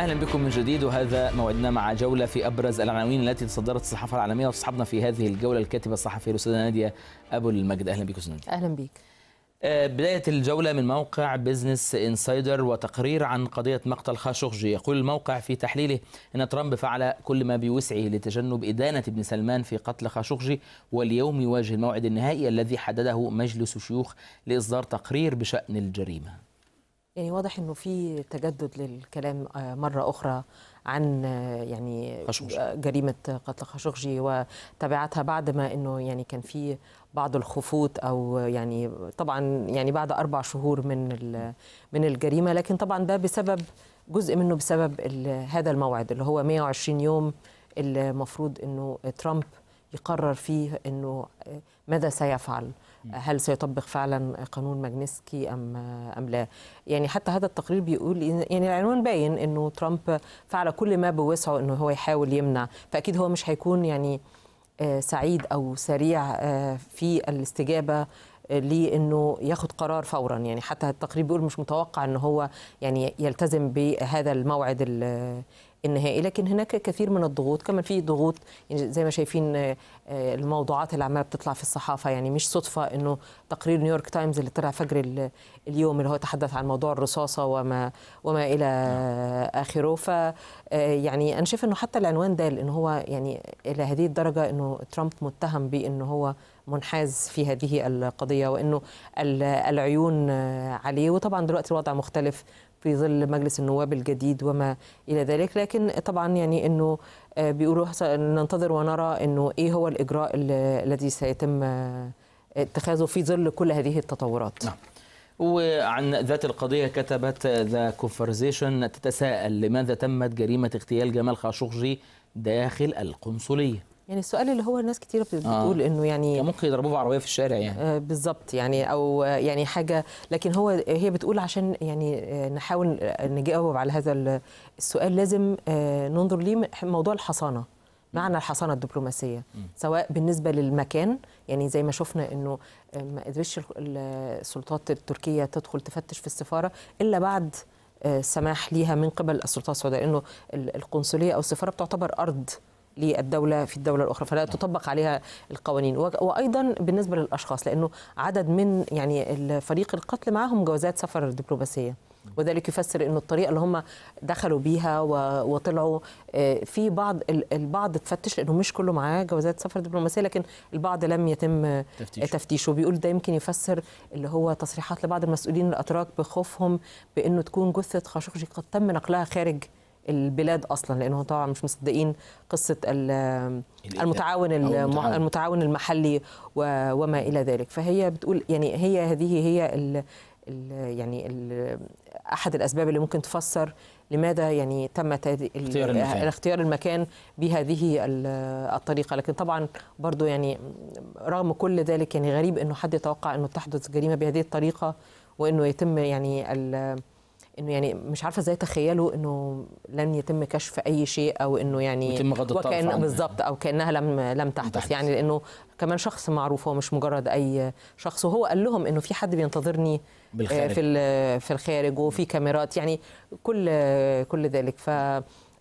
اهلا بكم من جديد وهذا موعدنا مع جوله في ابرز العناوين التي تصدرت الصحافه العالميه وتصحبنا في هذه الجوله الكاتبه الصحفيه الاستاذه ناديه ابو المجد اهلا بك استاذ اهلا بك آه، بداية الجولة من موقع بزنس انسايدر وتقرير عن قضية مقتل خاشخجي يقول الموقع في تحليله أن ترامب فعل كل ما بوسعه لتجنب إدانة ابن سلمان في قتل خاشخجي واليوم يواجه الموعد النهائي الذي حدده مجلس شيوخ لإصدار تقرير بشأن الجريمة يعني واضح انه في تجدد للكلام آه، مره اخرى عن آه، يعني خشوشي. آه، جريمه قتل خاشقجي وتبعاتها بعد ما انه يعني كان في بعض الخفوت او يعني طبعا يعني بعد اربع شهور من من الجريمه لكن طبعا ده بسبب جزء منه بسبب هذا الموعد اللي هو 120 يوم المفروض انه ترامب يقرر فيه انه ماذا سيفعل هل سيطبق فعلا قانون ماجنسكي ام ام لا يعني حتى هذا التقرير بيقول يعني العنوان باين انه ترامب فعل كل ما بوسعه انه هو يحاول يمنع فاكيد هو مش هيكون يعني آه، سعيد او سريع آه، في الاستجابه آه، لانه ياخد قرار فورا يعني حتى التقرير بيقول مش متوقع ان هو يعني يلتزم بهذا الموعد النهائي لكن هناك كثير من الضغوط كمان في ضغوط يعني زي ما شايفين آه، آه، الموضوعات اللي عماله بتطلع في الصحافه يعني مش صدفه انه تقرير نيويورك تايمز اللي طلع فجر اليوم اللي هو تحدث عن موضوع الرصاصه وما وما الى نعم. اخره ف آه، يعني انا شايف انه حتى العنوان ده لان هو يعني الى هذه الدرجه انه ترامب متهم بانه هو منحاز في هذه القضيه وانه العيون عليه وطبعا دلوقتي الوضع مختلف في ظل مجلس النواب الجديد وما الى ذلك لكن طبعا يعني انه آه، بيقولوا ننتظر ونرى انه ايه هو الاجراء الذي سيتم آه، اتخاذه في ظل كل هذه التطورات نعم. وعن ذات القضية كتبت ذا كونفرزيشن تتساءل لماذا تمت جريمة اغتيال جمال خاشقجي داخل القنصلية يعني السؤال اللي هو الناس كتير آه. بتقول آه. انه يعني ممكن يضربوه بعربيه في الشارع يعني آه بالظبط يعني او يعني حاجه لكن هو هي بتقول عشان يعني آه، نحاول آه، نجاوب على هذا السؤال لازم آه ننظر ليه موضوع الحصانه معنى الحصانه الدبلوماسيه م. سواء بالنسبه للمكان يعني زي ما شفنا انه ما قدرتش السلطات التركيه تدخل تفتش في السفاره الا بعد سماح ليها من قبل السلطات السعوديه لانه القنصليه او السفاره بتعتبر ارض للدوله في الدوله الاخرى فلا نعم. تطبق عليها القوانين وايضا بالنسبه للاشخاص لانه عدد من يعني فريق القتل معهم جوازات سفر دبلوماسيه وذلك يفسر انه الطريقه اللي هم دخلوا بيها وطلعوا آه، في بعض البعض تفتش لانه مش كله معاه جوازات سفر دبلوماسيه لكن البعض لم يتم تفتيشه بيقول ده يمكن يفسر اللي هو تصريحات لبعض المسؤولين الاتراك بخوفهم بانه تكون جثه خاشقجي قد تم نقلها خارج البلاد اصلا لانهم طبعا مش مصدقين قصه المتعاون المتعاون المحلي وما الى ذلك فهي بتقول يعني هي هذه هي الـ الـ يعني الـ احد الاسباب اللي ممكن تفسر لماذا يعني تم اختيار المكان. اختيار المكان بهذه الطريقه لكن طبعا برضو يعني رغم كل ذلك يعني غريب انه حد يتوقع انه تحدث جريمه بهذه الطريقه وانه يتم يعني انه يعني مش عارفه ازاي تخيلوا انه لن يتم كشف اي شيء او انه يعني يتم غض الطرف بالظبط او كانها لم لم تحدث بحدث. يعني لانه كمان شخص معروف هو مش مجرد اي شخص وهو قال لهم انه في حد بينتظرني آه، بالخارج. في في الخارج وفي كاميرات يعني كل كل ذلك ف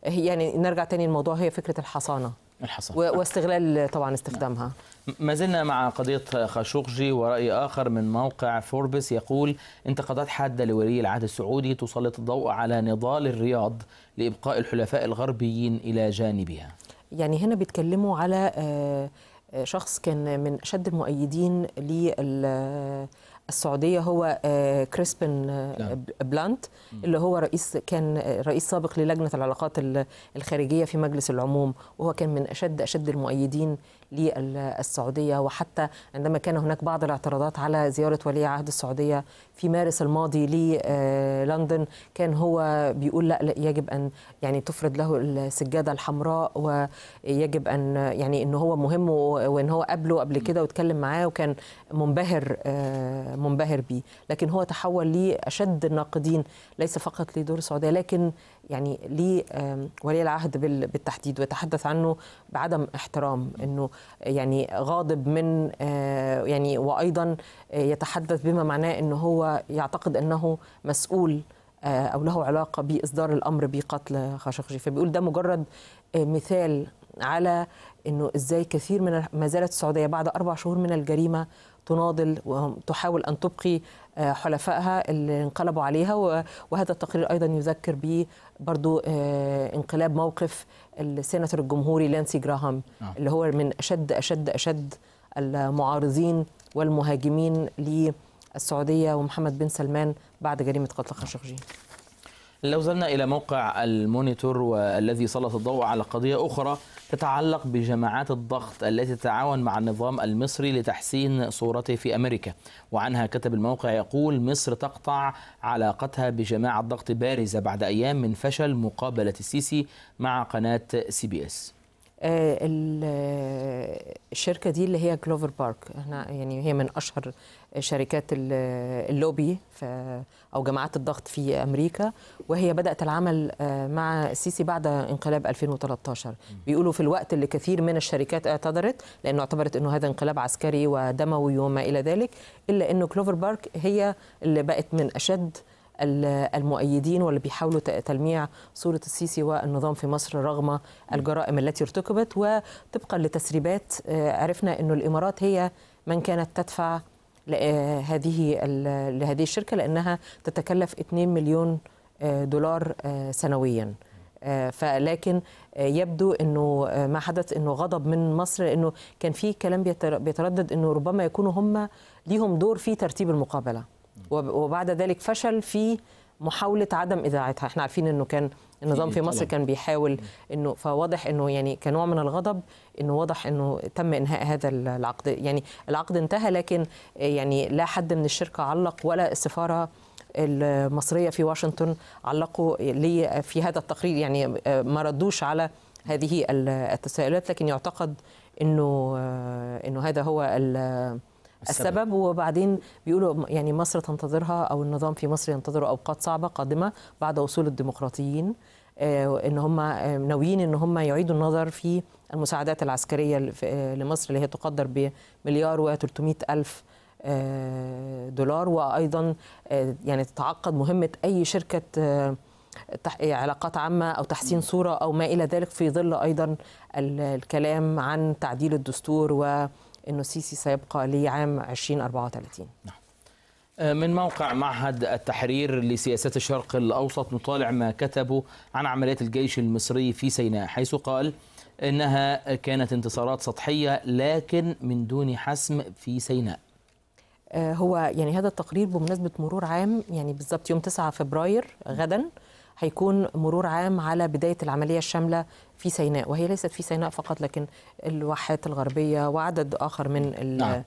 يعني نرجع تاني الموضوع هي فكره الحصانه الحصر واستغلال طبعا استخدامها ما زلنا مع قضية خاشقجي ورأي آخر من موقع فوربس يقول انتقادات حادة لولي العهد السعودي تسلط الضوء على نضال الرياض لإبقاء الحلفاء الغربيين إلى جانبها يعني هنا بيتكلموا على آه، آه، شخص كان من أشد المؤيدين للـ السعوديه هو آه، كريسبن آه، بلانت اللي هو رئيس كان آه، رئيس سابق للجنه العلاقات الخارجيه في مجلس العموم وهو كان من اشد اشد المؤيدين للسعوديه وحتى عندما كان هناك بعض الاعتراضات على زياره ولي عهد السعوديه في مارس الماضي للندن كان هو بيقول لا, لا يجب ان يعني تفرض له السجاده الحمراء ويجب ان يعني ان هو مهم وان هو قبله قبل كده واتكلم معاه وكان منبهر منبهر بيه لكن هو تحول لأشد الناقدين ليس فقط لدور السعودية لكن يعني ولي العهد بالتحديد وتحدث عنه بعدم احترام انه يعني غاضب من آه، يعني وايضا يتحدث بما معناه انه هو يعتقد انه مسؤول آه، او له علاقه باصدار الامر بقتل خاشقجي فبيقول ده مجرد آه، مثال على انه ازاي كثير من ما زالت السعوديه بعد اربع شهور من الجريمه تناضل وتحاول أن تبقي آه، حلفائها اللي انقلبوا عليها وهذا التقرير أيضا يذكر به برضو آه، انقلاب موقف السيناتور الجمهوري لانسي جراهام نعم. اللي هو من أشد أشد أشد المعارضين والمهاجمين للسعودية ومحمد بن سلمان بعد جريمة قتل خاشقجي لو زلنا إلى موقع المونيتور والذي سلط الضوء على قضية أخرى تتعلق بجماعات الضغط التي تتعاون مع النظام المصري لتحسين صورته في أمريكا وعنها كتب الموقع يقول مصر تقطع علاقتها بجماعة ضغط بارزة بعد أيام من فشل مقابلة السيسي مع قناة سي بي اس آه، آه، الشركه دي اللي هي كلوفر بارك احنا يعني هي من اشهر شركات اللوبي او جماعات الضغط في امريكا وهي بدات العمل آه، مع السيسي بعد انقلاب 2013 بيقولوا في الوقت اللي كثير من الشركات اعتذرت لانه اعتبرت انه هذا انقلاب عسكري ودموي وما الى ذلك الا انه كلوفر بارك هي اللي بقت من اشد المؤيدين واللي بيحاولوا تلميع صورة السيسي والنظام في مصر رغم الجرائم التي ارتكبت وطبقا لتسريبات آه، عرفنا أن الإمارات هي من كانت تدفع لهذه آه، لهذه الشركة لأنها تتكلف 2 مليون آه، دولار سنوياً فلكن يبدو انه ما حدث انه غضب من مصر لانه كان في كلام بيتردد انه ربما يكونوا هم ليهم دور في ترتيب المقابله وبعد ذلك فشل في محاولة عدم إذاعتها احنا عارفين أنه كان النظام في مصر كان بيحاول انه فواضح انه يعني كنوع من الغضب انه واضح انه تم انهاء هذا العقد يعني العقد انتهى لكن يعني لا حد من الشركه علق ولا السفاره المصريه في واشنطن علقوا لي في هذا التقرير يعني ما ردوش على هذه التساؤلات لكن يعتقد انه انه هذا هو السبب. السبب وبعدين بيقولوا يعني مصر تنتظرها او النظام في مصر ينتظره اوقات صعبه قادمه بعد وصول الديمقراطيين آه، ان هم آه، ناويين ان هم يعيدوا النظر في المساعدات العسكريه آه، لمصر اللي هي تقدر بمليار و الف دولار وايضا يعني تتعقد مهمه اي شركه علاقات عامه او تحسين صوره او ما الى ذلك في ظل ايضا الكلام عن تعديل الدستور و انه السيسي سيبقى لعام 2034 نعم آه، من موقع معهد التحرير لسياسات الشرق الأوسط نطالع ما كتبه عن عمليات الجيش المصري في سيناء حيث قال إنها كانت انتصارات سطحية لكن من دون حسم في سيناء آه، هو يعني هذا التقرير بمناسبة مرور عام يعني بالظبط يوم 9 فبراير غدا هيكون مرور عام على بداية العملية الشاملة في سيناء وهي ليست في سيناء فقط لكن الواحات الغربية وعدد آخر من نعم.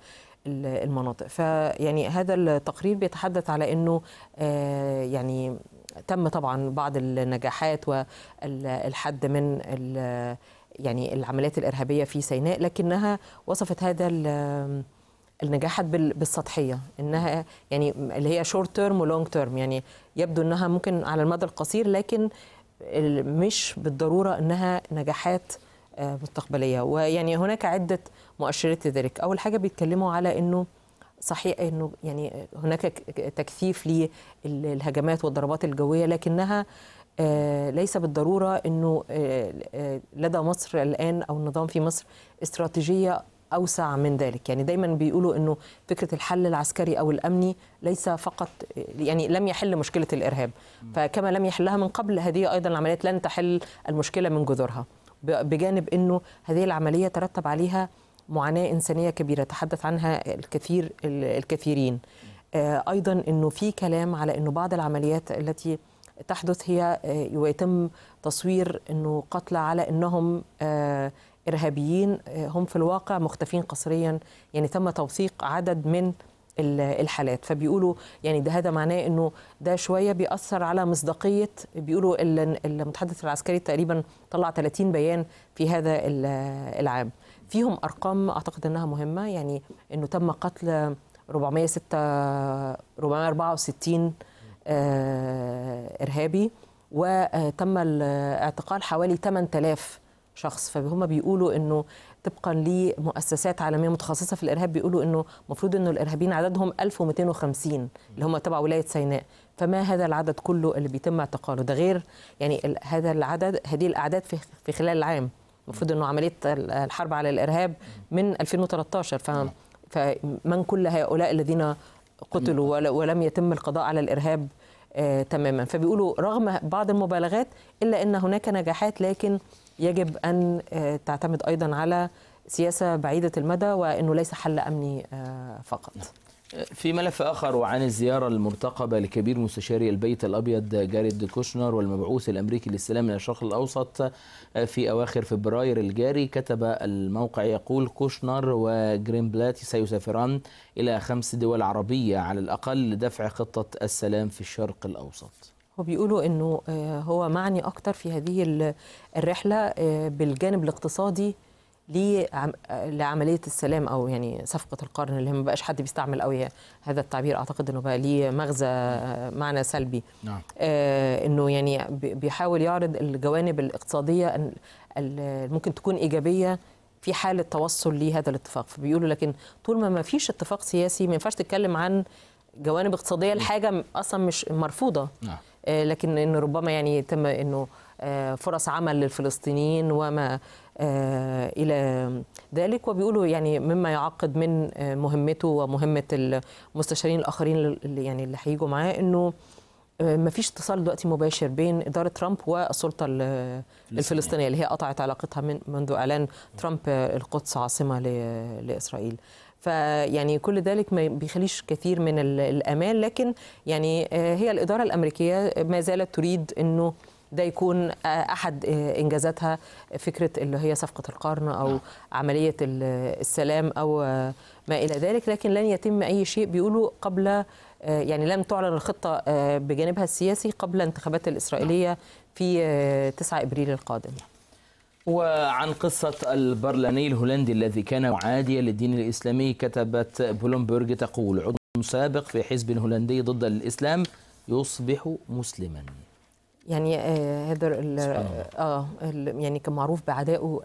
المناطق فيعني هذا التقرير بيتحدث على انه آه، يعني تم طبعا بعض النجاحات والحد من يعني العمليات الارهابيه في سيناء لكنها وصفت هذا النجاحات بالسطحيه انها يعني اللي هي شورت تيرم ولونج تيرم يعني يبدو انها ممكن على المدى القصير لكن مش بالضروره انها نجاحات آه، مستقبليه ويعني هناك عده مؤشرات لذلك اول حاجه بيتكلموا على انه صحيح انه يعني هناك تكثيف للهجمات والضربات الجويه لكنها آه، ليس بالضروره انه آه، لدى مصر الان او النظام في مصر استراتيجيه اوسع من ذلك يعني دايما بيقولوا انه فكره الحل العسكري او الامني ليس فقط يعني لم يحل مشكله الارهاب فكما لم يحلها من قبل هذه ايضا العمليات لن تحل المشكله من جذورها بجانب انه هذه العمليه ترتب عليها معاناه انسانيه كبيره تحدث عنها الكثير الكثيرين آه، ايضا انه في كلام على انه بعض العمليات التي تحدث هي ويتم آه، تصوير انه قتلى على انهم آه، إرهابيين آه، هم في الواقع مختفين قسريا يعني تم توثيق عدد من الحالات فبيقولوا يعني ده هذا معناه انه ده شويه بيأثر على مصداقيه بيقولوا المتحدث العسكري تقريبا طلع 30 بيان في هذا العام فيهم ارقام اعتقد انها مهمه يعني انه تم قتل 406 464 آه، ارهابي وتم اعتقال حوالي 8000 شخص فهم بيقولوا انه طبقا لمؤسسات عالميه متخصصه في الارهاب بيقولوا انه المفروض انه الارهابيين عددهم 1250 اللي هم تبع ولايه سيناء فما هذا العدد كله اللي بيتم اعتقاله ده غير يعني هذا العدد هذه الاعداد في, في خلال العام المفروض انه عمليه الحرب على الارهاب من 2013 ف نعم. فمن كل هؤلاء الذين قتلوا نعم. ولم يتم القضاء على الارهاب آه، تماما فبيقولوا رغم بعض المبالغات إلا أن هناك نجاحات لكن يجب أن آه، تعتمد أيضا على سياسة بعيدة المدى وأنه ليس حل أمني آه، فقط في ملف آخر وعن الزيارة المرتقبة لكبير مستشاري البيت الأبيض جاريد كوشنر والمبعوث الأمريكي للسلام من الشرق الأوسط آه، في أواخر فبراير الجاري كتب الموقع يقول كوشنر وجرينبلات سيسافران إلى خمس دول عربية على الأقل لدفع خطة السلام في الشرق الأوسط وبيقولوا أنه آه، هو معني أكتر في هذه الرحلة آه، بالجانب الاقتصادي لعمليه السلام او يعني صفقه القرن اللي ما بقاش حد بيستعمل قوي هذا التعبير اعتقد انه بقى ليه مغزى معنى سلبي نعم. آه انه يعني بيحاول يعرض الجوانب الاقتصاديه ممكن تكون ايجابيه في حاله توصل لهذا الاتفاق فبيقولوا لكن طول ما ما فيش اتفاق سياسي ما ينفعش تتكلم عن جوانب اقتصاديه نعم. لحاجه اصلا مش مرفوضه نعم. آه لكن ان ربما يعني تم انه آه، فرص عمل للفلسطينيين وما آه، الى ذلك وبيقولوا يعني مما يعقد من آه، مهمته ومهمه المستشارين الاخرين اللي يعني اللي هيجوا معاه انه آه، ما فيش اتصال دلوقتي مباشر بين إدارة ترامب والسلطة الفلسطينية اللي هي قطعت علاقتها من منذ إعلان ترامب القدس عاصمة لإسرائيل فيعني كل ذلك ما بيخليش كثير من الأمان لكن يعني هي الإدارة الأمريكية ما زالت تريد أنه ده يكون آه، احد آه، انجازاتها فكره اللي هي صفقه القرن او نعم. عمليه السلام او ما الى ذلك لكن لن يتم اي شيء بيقولوا قبل آه، يعني لم تعلن الخطه بجانبها السياسي قبل الانتخابات الاسرائيليه نعم. في 9 ابريل القادم وعن قصة البرلماني الهولندي الذي كان معاديا للدين الإسلامي كتبت بلومبرج تقول عضو سابق في حزب هولندي ضد الإسلام يصبح مسلما يعني آه هذا اه يعني كان معروف بعدائه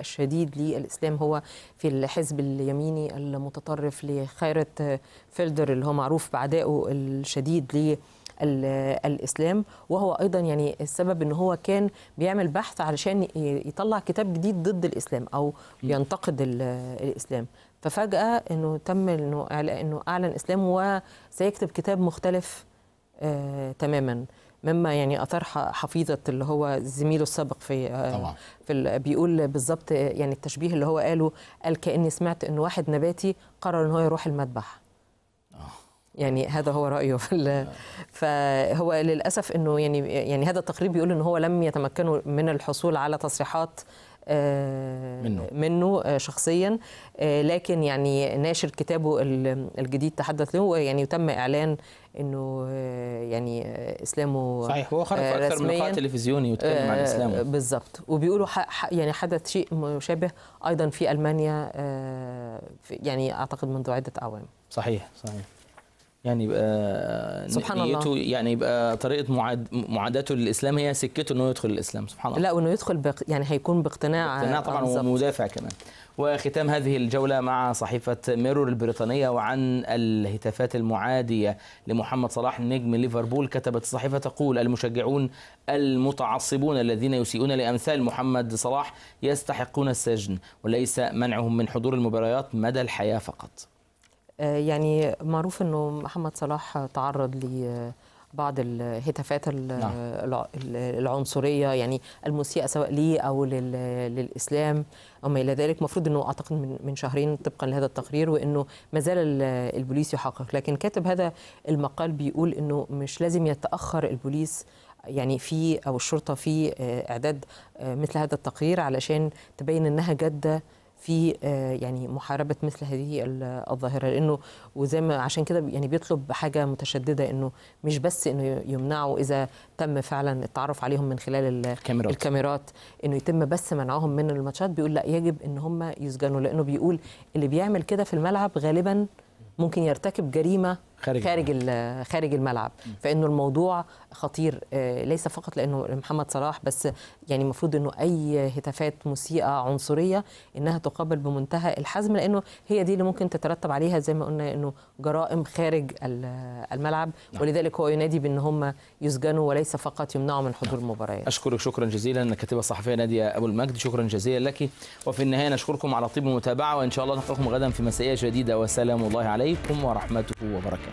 الشديد للاسلام هو في الحزب اليميني المتطرف لخيرت فيلدر اللي هو معروف بعدائه الشديد ل الاسلام وهو ايضا يعني السبب ان هو كان بيعمل بحث علشان يطلع كتاب جديد ضد الاسلام او ينتقد الاسلام ففجاه انه تم انه اعلن اسلامه وسيكتب كتاب مختلف آه تماما مما يعني اثار حفيظه اللي هو زميله السابق في آه، طبعا. في بيقول بالظبط آه، يعني التشبيه اللي هو قاله قال كاني سمعت ان واحد نباتي قرر ان هو يروح المذبح آه. يعني هذا هو رايه في فهو للاسف انه يعني يعني هذا التقرير بيقول ان هو لم يتمكنوا من الحصول على تصريحات آه، منه, منه آه، شخصيا آه، لكن يعني ناشر كتابه الجديد تحدث له يعني تم اعلان انه يعني اسلامه صحيح هو خرج اكثر من لقاء تلفزيوني وتكلم عن اسلامه بالظبط وبيقولوا يعني حدث شيء مشابه ايضا في المانيا يعني اعتقد منذ عده اعوام صحيح صحيح يعني يبقى سبحان الله يعني يبقى طريقه معاد معاداته للاسلام هي سكته انه يدخل الاسلام سبحان الله لا وانه يدخل بق... يعني هيكون باقتناع باقتناع طبعا ومدافع كمان وختام هذه الجوله مع صحيفه ميرور البريطانيه وعن الهتافات المعاديه لمحمد صلاح نجم ليفربول كتبت الصحيفه تقول المشجعون المتعصبون الذين يسيئون لامثال محمد صلاح يستحقون السجن وليس منعهم من حضور المباريات مدى الحياه فقط آه، يعني معروف انه محمد صلاح تعرض ل بعض الهتافات نعم. العنصريه يعني المسيئه سواء ليه او للاسلام او ما الى ذلك المفروض انه اعتقد من شهرين طبقا لهذا التقرير وانه ما زال البوليس يحقق لكن كاتب هذا المقال بيقول انه مش لازم يتاخر البوليس يعني في او الشرطه في آه، اعداد آه، مثل هذا التقرير علشان تبين انها جاده في آه، يعني محاربه مثل هذه الظاهره لانه وزي ما عشان كده يعني بيطلب حاجه متشدده انه مش بس انه يمنعوا اذا تم فعلا التعرف عليهم من خلال الكاميرات, الكاميرات انه يتم بس منعهم من الماتشات بيقول لا يجب ان هم يسجنوا لانه بيقول اللي بيعمل كده في الملعب غالبا ممكن يرتكب جريمه خارج خارج خارج الملعب فانه الموضوع خطير آه، ليس فقط لانه محمد صلاح بس يعني المفروض انه اي هتافات مسيئه عنصريه انها تقابل بمنتهى الحزم لانه هي دي اللي ممكن تترتب عليها زي ما قلنا انه جرائم خارج الملعب نعم. ولذلك هو ينادي بان هم يسجنوا وليس فقط يمنعوا من حضور المباريات نعم. اشكرك شكرا جزيلا الكاتبه الصحفيه ناديه ابو المجد شكرا جزيلا لك وفي النهايه نشكركم على طيب المتابعه وان شاء الله نلقاكم غدا في مسائيه جديده وسلام الله عليكم ورحمته وبركاته